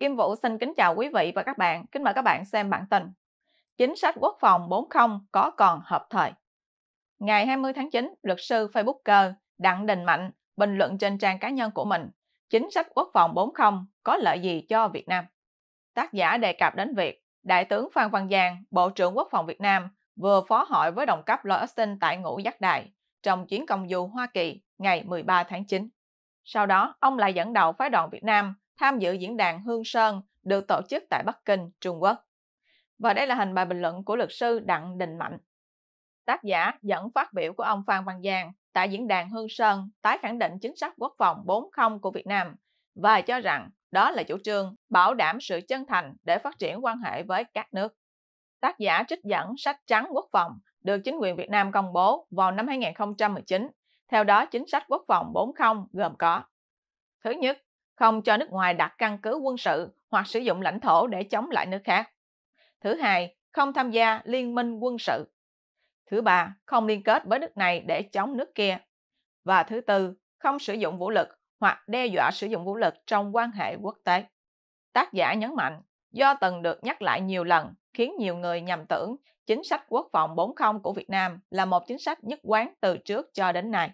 Kim Vũ xin kính chào quý vị và các bạn. Kính mời các bạn xem bản tin. Chính sách quốc phòng 40 có còn hợp thời. Ngày 20 tháng 9, luật sư Facebooker Đặng Đình Mạnh bình luận trên trang cá nhân của mình Chính sách quốc phòng 40 có lợi gì cho Việt Nam? Tác giả đề cập đến việc Đại tướng Phan Văn Giang, Bộ trưởng Quốc phòng Việt Nam vừa phó hội với đồng cấp Lloyd Austin tại ngũ giác đài trong chuyến công du Hoa Kỳ ngày 13 tháng 9. Sau đó, ông lại dẫn đầu phái đoàn Việt Nam tham dự diễn đàn Hương Sơn được tổ chức tại Bắc Kinh, Trung Quốc. Và đây là hình bài bình luận của luật sư Đặng Đình Mạnh. Tác giả dẫn phát biểu của ông Phan Văn Giang tại diễn đàn Hương Sơn tái khẳng định chính sách quốc phòng 40 của Việt Nam và cho rằng đó là chủ trương bảo đảm sự chân thành để phát triển quan hệ với các nước. Tác giả trích dẫn sách trắng quốc phòng được chính quyền Việt Nam công bố vào năm 2019. Theo đó, chính sách quốc phòng 40 gồm có Thứ nhất, không cho nước ngoài đặt căn cứ quân sự hoặc sử dụng lãnh thổ để chống lại nước khác. Thứ hai, không tham gia liên minh quân sự. Thứ ba, không liên kết với nước này để chống nước kia. Và thứ tư, không sử dụng vũ lực hoặc đe dọa sử dụng vũ lực trong quan hệ quốc tế. Tác giả nhấn mạnh, do từng được nhắc lại nhiều lần, khiến nhiều người nhầm tưởng chính sách quốc phòng 40 của Việt Nam là một chính sách nhất quán từ trước cho đến nay.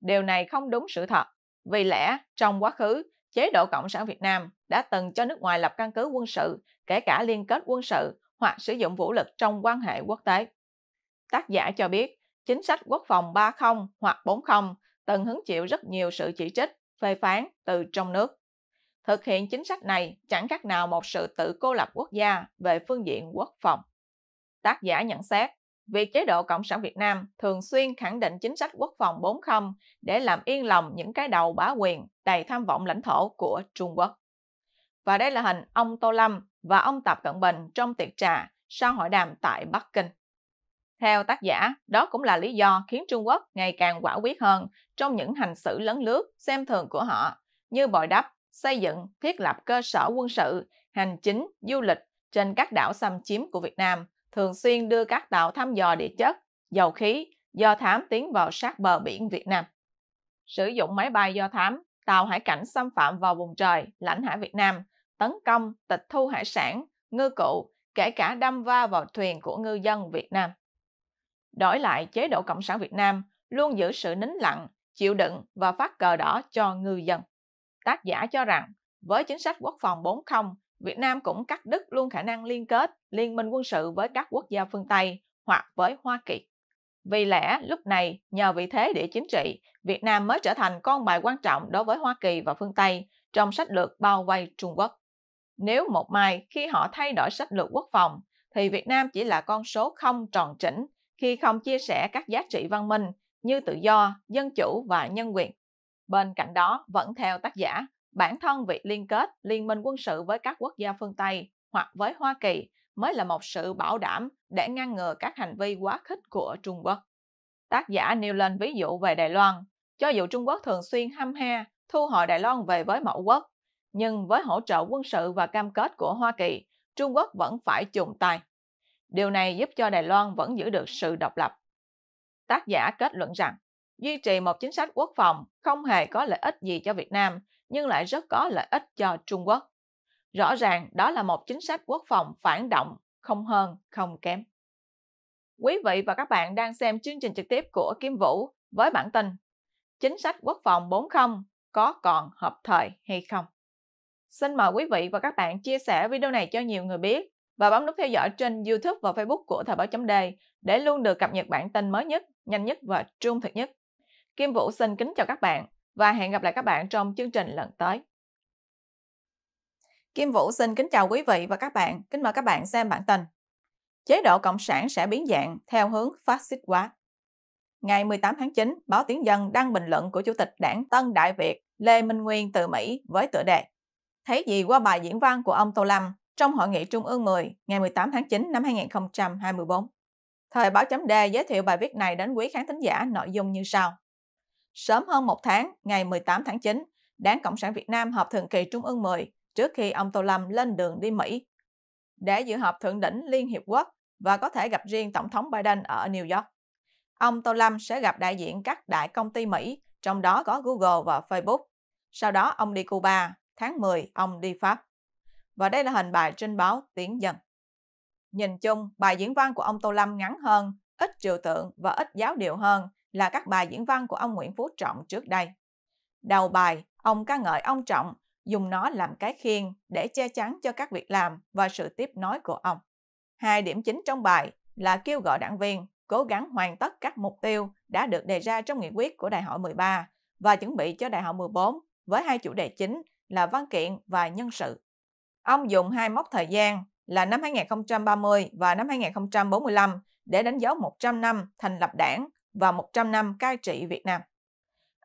Điều này không đúng sự thật, vì lẽ trong quá khứ chế độ Cộng sản Việt Nam đã từng cho nước ngoài lập căn cứ quân sự, kể cả liên kết quân sự hoặc sử dụng vũ lực trong quan hệ quốc tế. Tác giả cho biết, chính sách quốc phòng 30 hoặc 40 từng hứng chịu rất nhiều sự chỉ trích, phê phán từ trong nước. Thực hiện chính sách này chẳng khác nào một sự tự cô lập quốc gia về phương diện quốc phòng. Tác giả nhận xét, Việc chế độ Cộng sản Việt Nam thường xuyên khẳng định chính sách quốc phòng 40 để làm yên lòng những cái đầu bá quyền đầy tham vọng lãnh thổ của Trung Quốc. Và đây là hình ông Tô Lâm và ông Tập Cận Bình trong tiệc trà sau hội đàm tại Bắc Kinh. Theo tác giả, đó cũng là lý do khiến Trung Quốc ngày càng quả quyết hơn trong những hành xử lấn lướt, xem thường của họ như bồi đắp, xây dựng, thiết lập cơ sở quân sự, hành chính, du lịch trên các đảo xâm chiếm của Việt Nam thường xuyên đưa các tàu thăm dò địa chất, dầu khí do thám tiến vào sát bờ biển Việt Nam. Sử dụng máy bay do thám, tàu hải cảnh xâm phạm vào vùng trời, lãnh hải Việt Nam, tấn công, tịch thu hải sản, ngư cụ, kể cả đâm va vào thuyền của ngư dân Việt Nam. Đổi lại, chế độ Cộng sản Việt Nam luôn giữ sự nín lặng, chịu đựng và phát cờ đỏ cho ngư dân. Tác giả cho rằng, với chính sách quốc phòng 4.0 Việt Nam cũng cắt đứt luôn khả năng liên kết liên minh quân sự với các quốc gia phương Tây hoặc với Hoa Kỳ. Vì lẽ lúc này, nhờ vị thế địa chính trị, Việt Nam mới trở thành con bài quan trọng đối với Hoa Kỳ và phương Tây trong sách lược bao vây Trung Quốc. Nếu một mai khi họ thay đổi sách lược quốc phòng, thì Việt Nam chỉ là con số không tròn chỉnh khi không chia sẻ các giá trị văn minh như tự do, dân chủ và nhân quyền. Bên cạnh đó, vẫn theo tác giả, Bản thân việc liên kết liên minh quân sự với các quốc gia phương Tây hoặc với Hoa Kỳ mới là một sự bảo đảm để ngăn ngừa các hành vi quá khích của Trung Quốc. Tác giả nêu lên ví dụ về Đài Loan, cho dù Trung Quốc thường xuyên ham he thu hồi Đài Loan về với mẫu quốc, nhưng với hỗ trợ quân sự và cam kết của Hoa Kỳ, Trung Quốc vẫn phải chùng tay. Điều này giúp cho Đài Loan vẫn giữ được sự độc lập. Tác giả kết luận rằng, duy trì một chính sách quốc phòng không hề có lợi ích gì cho Việt Nam nhưng lại rất có lợi ích cho Trung Quốc. Rõ ràng đó là một chính sách quốc phòng phản động, không hơn, không kém. Quý vị và các bạn đang xem chương trình trực tiếp của Kim Vũ với bản tin Chính sách quốc phòng 40 có còn hợp thời hay không? Xin mời quý vị và các bạn chia sẻ video này cho nhiều người biết và bấm nút theo dõi trên YouTube và Facebook của Thời báo chấm đề để luôn được cập nhật bản tin mới nhất, nhanh nhất và trung thực nhất. Kim Vũ xin kính chào các bạn và hẹn gặp lại các bạn trong chương trình lần tới. Kim Vũ xin kính chào quý vị và các bạn, kính mời các bạn xem bản tin. Chế độ Cộng sản sẽ biến dạng theo hướng phát xít hóa. Ngày 18 tháng 9, báo Tiếng Dân đăng bình luận của Chủ tịch đảng Tân Đại Việt Lê Minh Nguyên từ Mỹ với tựa đề Thấy gì qua bài diễn văn của ông Tô Lâm trong Hội nghị Trung ương 10 ngày 18 tháng 9 năm 2024. Thời báo chấm đề giới thiệu bài viết này đến quý khán thính giả nội dung như sau sớm hơn một tháng ngày 18 tháng 9, Đảng Cộng sản Việt Nam họp thường kỳ Trung ương 10 trước khi ông Tô Lâm lên đường đi Mỹ để dự họp thượng đỉnh Liên Hiệp Quốc và có thể gặp riêng Tổng thống Biden ở New York. Ông Tô Lâm sẽ gặp đại diện các đại công ty Mỹ, trong đó có Google và Facebook. Sau đó ông đi Cuba, tháng 10 ông đi Pháp. Và đây là hình bài trên báo Tiếng Dân. Nhìn chung, bài diễn văn của ông Tô Lâm ngắn hơn, ít trừu tượng và ít giáo điệu hơn là các bài diễn văn của ông Nguyễn Phú Trọng trước đây. Đầu bài, ông ca ngợi ông Trọng, dùng nó làm cái khiên để che chắn cho các việc làm và sự tiếp nói của ông. Hai điểm chính trong bài là kêu gọi đảng viên cố gắng hoàn tất các mục tiêu đã được đề ra trong nghị quyết của Đại hội 13 và chuẩn bị cho Đại hội 14 với hai chủ đề chính là văn kiện và nhân sự. Ông dùng hai mốc thời gian là năm 2030 và năm 2045 để đánh dấu 100 năm thành lập đảng và 100 năm cai trị Việt Nam.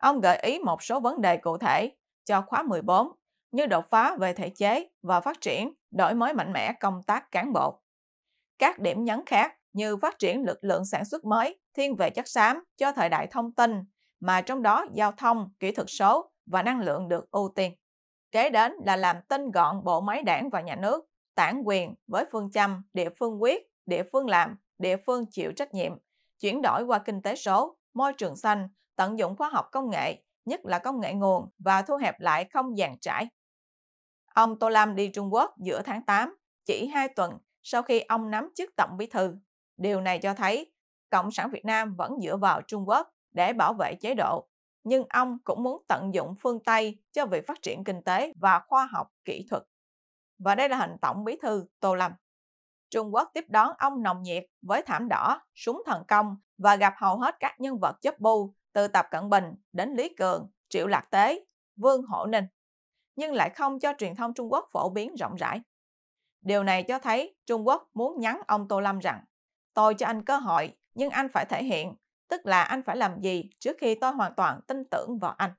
Ông gợi ý một số vấn đề cụ thể cho khóa 14 như đột phá về thể chế và phát triển, đổi mới mạnh mẽ công tác cán bộ. Các điểm nhấn khác như phát triển lực lượng sản xuất mới thiên về chất xám cho thời đại thông tin, mà trong đó giao thông, kỹ thuật số và năng lượng được ưu tiên. Kế đến là làm tinh gọn bộ máy đảng và nhà nước, tản quyền với phương châm địa phương quyết, địa phương làm, địa phương chịu trách nhiệm chuyển đổi qua kinh tế số, môi trường xanh, tận dụng khoa học công nghệ, nhất là công nghệ nguồn và thu hẹp lại không gian trải. Ông Tô Lâm đi Trung Quốc giữa tháng 8, chỉ 2 tuần sau khi ông nắm chức Tổng Bí thư. Điều này cho thấy Cộng sản Việt Nam vẫn dựa vào Trung Quốc để bảo vệ chế độ, nhưng ông cũng muốn tận dụng phương Tây cho việc phát triển kinh tế và khoa học kỹ thuật. Và đây là hình Tổng Bí thư Tô Lâm. Trung Quốc tiếp đón ông nồng nhiệt với thảm đỏ, súng thần công và gặp hầu hết các nhân vật chấp bu từ Tập Cận Bình đến Lý Cường, Triệu Lạc Tế, Vương Hổ Ninh, nhưng lại không cho truyền thông Trung Quốc phổ biến rộng rãi. Điều này cho thấy Trung Quốc muốn nhắn ông Tô Lâm rằng Tôi cho anh cơ hội, nhưng anh phải thể hiện, tức là anh phải làm gì trước khi tôi hoàn toàn tin tưởng vào anh.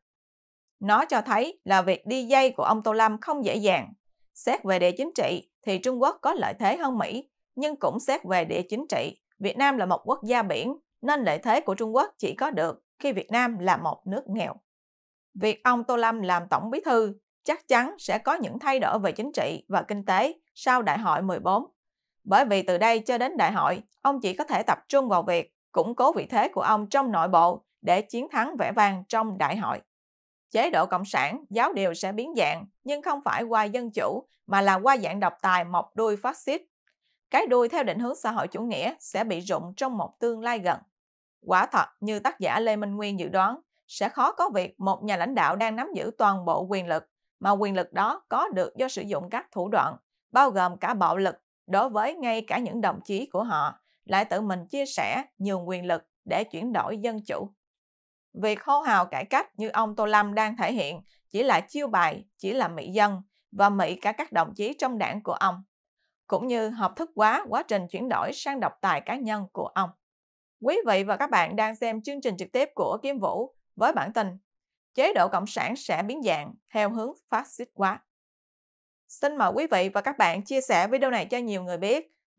Nó cho thấy là việc đi dây của ông Tô Lâm không dễ dàng. Xét về địa chính trị, thì Trung Quốc có lợi thế hơn Mỹ, nhưng cũng xét về địa chính trị, Việt Nam là một quốc gia biển, nên lợi thế của Trung Quốc chỉ có được khi Việt Nam là một nước nghèo. Việc ông Tô Lâm làm tổng bí thư chắc chắn sẽ có những thay đổi về chính trị và kinh tế sau đại hội 14. Bởi vì từ đây cho đến đại hội, ông chỉ có thể tập trung vào việc củng cố vị thế của ông trong nội bộ để chiến thắng vẻ vang trong đại hội chế độ cộng sản, giáo điều sẽ biến dạng, nhưng không phải qua dân chủ, mà là qua dạng độc tài mọc đuôi phát xít. Cái đuôi theo định hướng xã hội chủ nghĩa sẽ bị rụng trong một tương lai gần. Quả thật, như tác giả Lê Minh Nguyên dự đoán, sẽ khó có việc một nhà lãnh đạo đang nắm giữ toàn bộ quyền lực, mà quyền lực đó có được do sử dụng các thủ đoạn, bao gồm cả bạo lực, đối với ngay cả những đồng chí của họ, lại tự mình chia sẻ, nhiều quyền lực để chuyển đổi dân chủ. Việc hô hào cải cách như ông Tô Lâm đang thể hiện chỉ là chiêu bài, chỉ là mỹ dân và mỹ cả các đồng chí trong đảng của ông, cũng như hợp thức hóa quá trình chuyển đổi sang độc tài cá nhân của ông. Quý vị và các bạn đang xem chương trình trực tiếp của Kim Vũ với bản tin Chế độ Cộng sản sẽ biến dạng theo hướng phát xít hóa. Xin mời quý vị và các bạn chia sẻ video này cho nhiều người biết